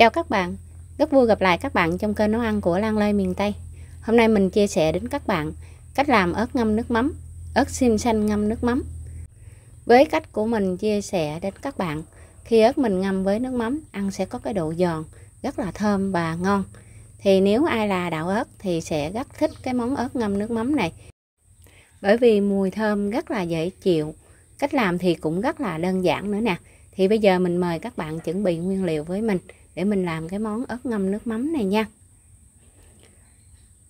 Chào các bạn, rất vui gặp lại các bạn trong kênh nấu ăn của Lan Lê miền Tây. Hôm nay mình chia sẻ đến các bạn cách làm ớt ngâm nước mắm, ớt sim xanh ngâm nước mắm. Với cách của mình chia sẻ đến các bạn, khi ớt mình ngâm với nước mắm ăn sẽ có cái độ giòn, rất là thơm và ngon. Thì nếu ai là đạo ớt thì sẽ rất thích cái món ớt ngâm nước mắm này. Bởi vì mùi thơm rất là dễ chịu, cách làm thì cũng rất là đơn giản nữa nè. Thì bây giờ mình mời các bạn chuẩn bị nguyên liệu với mình để mình làm cái món ớt ngâm nước mắm này nha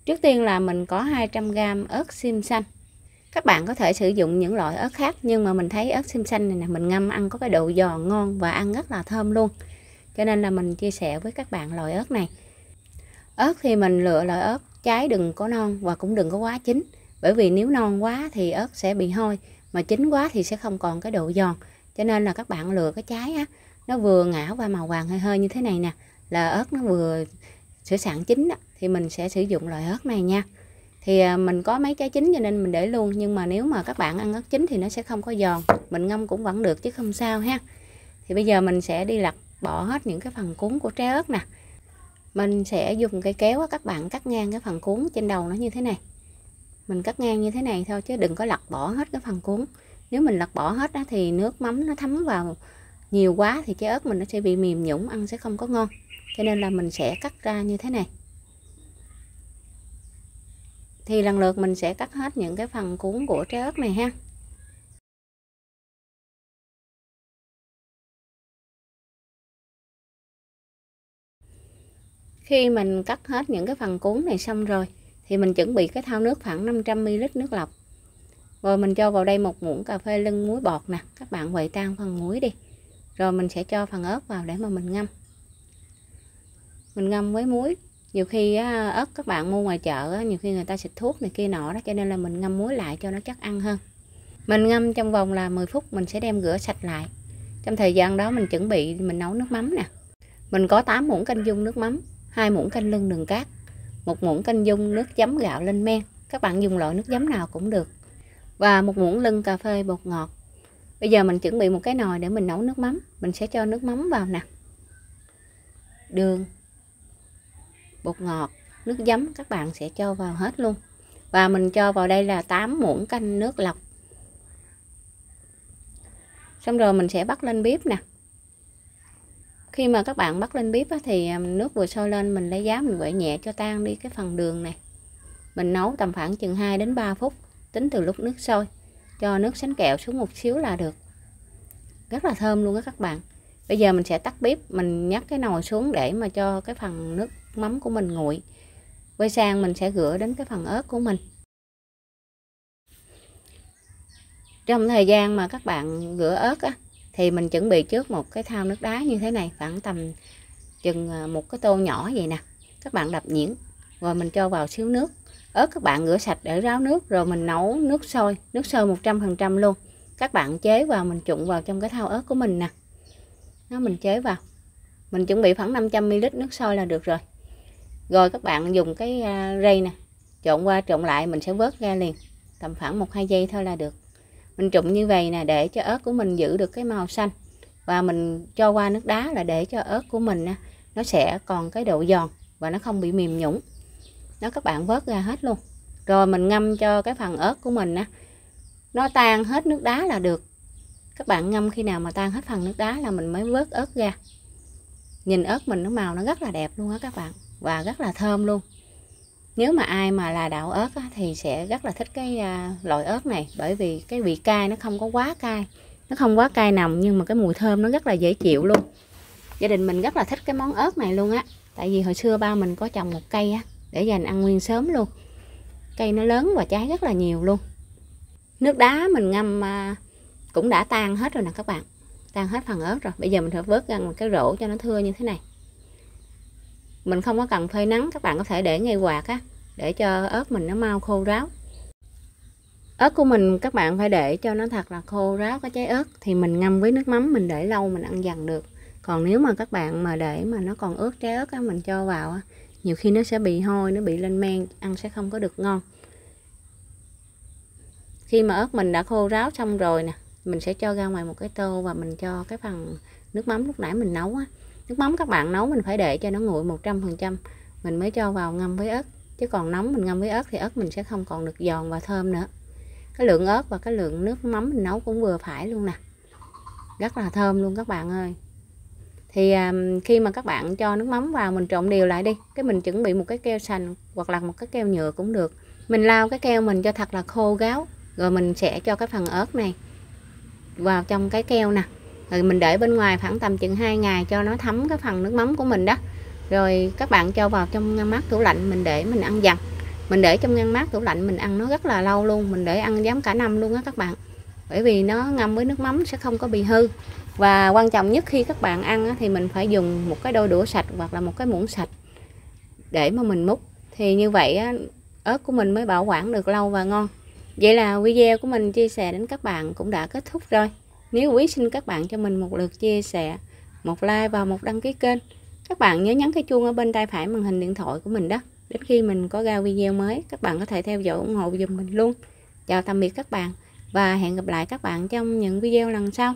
trước tiên là mình có 200g ớt sim xanh các bạn có thể sử dụng những loại ớt khác nhưng mà mình thấy ớt sim xanh này nè mình ngâm ăn có cái độ giòn ngon và ăn rất là thơm luôn cho nên là mình chia sẻ với các bạn loại ớt này ớt thì mình lựa loại ớt trái đừng có non và cũng đừng có quá chín bởi vì nếu non quá thì ớt sẽ bị hôi mà chín quá thì sẽ không còn cái độ giòn cho nên là các bạn lựa cái trái á nó vừa ngã qua màu vàng hơi hơi như thế này nè là ớt nó vừa sữa sản chín đó, thì mình sẽ sử dụng loại ớt này nha thì à, mình có mấy trái chín cho nên mình để luôn nhưng mà nếu mà các bạn ăn ớt chín thì nó sẽ không có giòn mình ngâm cũng vẫn được chứ không sao ha thì bây giờ mình sẽ đi lặt bỏ hết những cái phần cuốn của trái ớt nè mình sẽ dùng cây kéo các bạn cắt ngang cái phần cuốn trên đầu nó như thế này mình cắt ngang như thế này thôi chứ đừng có lặt bỏ hết cái phần cuốn nếu mình lặt bỏ hết đó, thì nước mắm nó thấm vào nhiều quá thì trái ớt mình nó sẽ bị mềm nhũng ăn sẽ không có ngon cho nên là mình sẽ cắt ra như thế này thì lần lượt mình sẽ cắt hết những cái phần cuốn của trái ớt này ha khi mình cắt hết những cái phần cuốn này xong rồi thì mình chuẩn bị cái thau nước khoảng 500ml nước lọc rồi mình cho vào đây một muỗng cà phê lưng muối bọt nè các bạn quậy tan phần muối đi rồi mình sẽ cho phần ớt vào để mà mình ngâm mình ngâm với muối nhiều khi á, ớt các bạn mua ngoài chợ á, nhiều khi người ta xịt thuốc này kia nọ đó cho nên là mình ngâm muối lại cho nó chắc ăn hơn mình ngâm trong vòng là 10 phút mình sẽ đem rửa sạch lại trong thời gian đó mình chuẩn bị mình nấu nước mắm nè mình có 8 muỗng canh dung nước mắm hai muỗng canh lưng đường cát một muỗng canh dung nước chấm gạo lên men các bạn dùng loại nước giấm nào cũng được và một muỗng lưng cà phê bột ngọt bây giờ mình chuẩn bị một cái nồi để mình nấu nước mắm mình sẽ cho nước mắm vào nè đường bột ngọt nước giấm các bạn sẽ cho vào hết luôn và mình cho vào đây là 8 muỗng canh nước lọc xong rồi mình sẽ bắt lên bếp nè khi mà các bạn bắt lên bếp thì à, nước vừa sôi lên mình lấy giá mình quậy nhẹ cho tan đi cái phần đường này mình nấu tầm khoảng chừng 2 đến 3 phút tính từ lúc nước sôi cho nước sánh kẹo xuống một xíu là được rất là thơm luôn đó các bạn bây giờ mình sẽ tắt bếp mình nhắc cái nồi xuống để mà cho cái phần nước mắm của mình nguội quay sang mình sẽ rửa đến cái phần ớt của mình trong thời gian mà các bạn rửa ớt á, thì mình chuẩn bị trước một cái thau nước đá như thế này khoảng tầm chừng à, một cái tô nhỏ vậy nè các bạn đập nhuyễn rồi mình cho vào xíu nước ớt các bạn rửa sạch để ráo nước rồi mình nấu nước sôi nước sôi 100% luôn các bạn chế vào mình trụng vào trong cái thau ớt của mình nè nó mình chế vào mình chuẩn bị khoảng 500ml nước sôi là được rồi rồi các bạn dùng cái à, rây nè trộn qua trộn lại mình sẽ vớt ra liền tầm khoảng 1-2 giây thôi là được mình trụng như vậy nè để cho ớt của mình giữ được cái màu xanh và mình cho qua nước đá là để cho ớt của mình nó sẽ còn cái độ giòn và nó không bị mềm nhũng đó các bạn vớt ra hết luôn rồi mình ngâm cho cái phần ớt của mình á nó tan hết nước đá là được các bạn ngâm khi nào mà tan hết phần nước đá là mình mới vớt ớt ra nhìn ớt mình nó màu nó rất là đẹp luôn á các bạn và rất là thơm luôn nếu mà ai mà là đạo ớt á, thì sẽ rất là thích cái à, loại ớt này bởi vì cái vị cay nó không có quá cay nó không quá cay nồng nhưng mà cái mùi thơm nó rất là dễ chịu luôn gia đình mình rất là thích cái món ớt này luôn á tại vì hồi xưa ba mình có trồng một cây á để dành ăn nguyên sớm luôn cây nó lớn và trái rất là nhiều luôn nước đá mình ngâm à, cũng đã tan hết rồi nè các bạn tan hết phần ớt rồi bây giờ mình sẽ vớt ra một cái rổ cho nó thưa như thế này mình không có cần phơi nắng các bạn có thể để ngay quạt á để cho ớt mình nó mau khô ráo ớt của mình các bạn phải để cho nó thật là khô ráo cái trái ớt thì mình ngâm với nước mắm mình để lâu mình ăn dần được còn nếu mà các bạn mà để mà nó còn ướt trái ớt á mình cho vào nhiều khi nó sẽ bị hôi nó bị lên men ăn sẽ không có được ngon khi mà ớt mình đã khô ráo xong rồi nè mình sẽ cho ra ngoài một cái tô và mình cho cái phần nước mắm lúc nãy mình nấu á nước mắm các bạn nấu mình phải để cho nó nguội 100% mình mới cho vào ngâm với ớt chứ còn nóng mình ngâm với ớt thì ớt mình sẽ không còn được giòn và thơm nữa cái lượng ớt và cái lượng nước mắm mình nấu cũng vừa phải luôn nè rất là thơm luôn các bạn ơi thì um, khi mà các bạn cho nước mắm vào mình trộn đều lại đi cái mình chuẩn bị một cái keo sành hoặc là một cái keo nhựa cũng được mình lau cái keo mình cho thật là khô gáo rồi mình sẽ cho cái phần ớt này vào trong cái keo nè rồi mình để bên ngoài khoảng tầm chừng 2 ngày cho nó thấm cái phần nước mắm của mình đó rồi các bạn cho vào trong ngăn mát tủ lạnh mình để mình ăn dần mình để trong ngăn mát tủ lạnh mình ăn nó rất là lâu luôn mình để ăn dám cả năm luôn á các bạn bởi vì nó ngâm với nước mắm sẽ không có bị hư và quan trọng nhất khi các bạn ăn thì mình phải dùng một cái đôi đũa sạch hoặc là một cái muỗng sạch để mà mình múc thì như vậy ớt của mình mới bảo quản được lâu và ngon vậy là video của mình chia sẻ đến các bạn cũng đã kết thúc rồi nếu quý xin các bạn cho mình một lượt chia sẻ một like và một đăng ký kênh các bạn nhớ nhấn cái chuông ở bên tay phải màn hình điện thoại của mình đó đến khi mình có ra video mới các bạn có thể theo dõi ủng hộ giùm mình luôn chào tạm biệt các bạn và hẹn gặp lại các bạn trong những video lần sau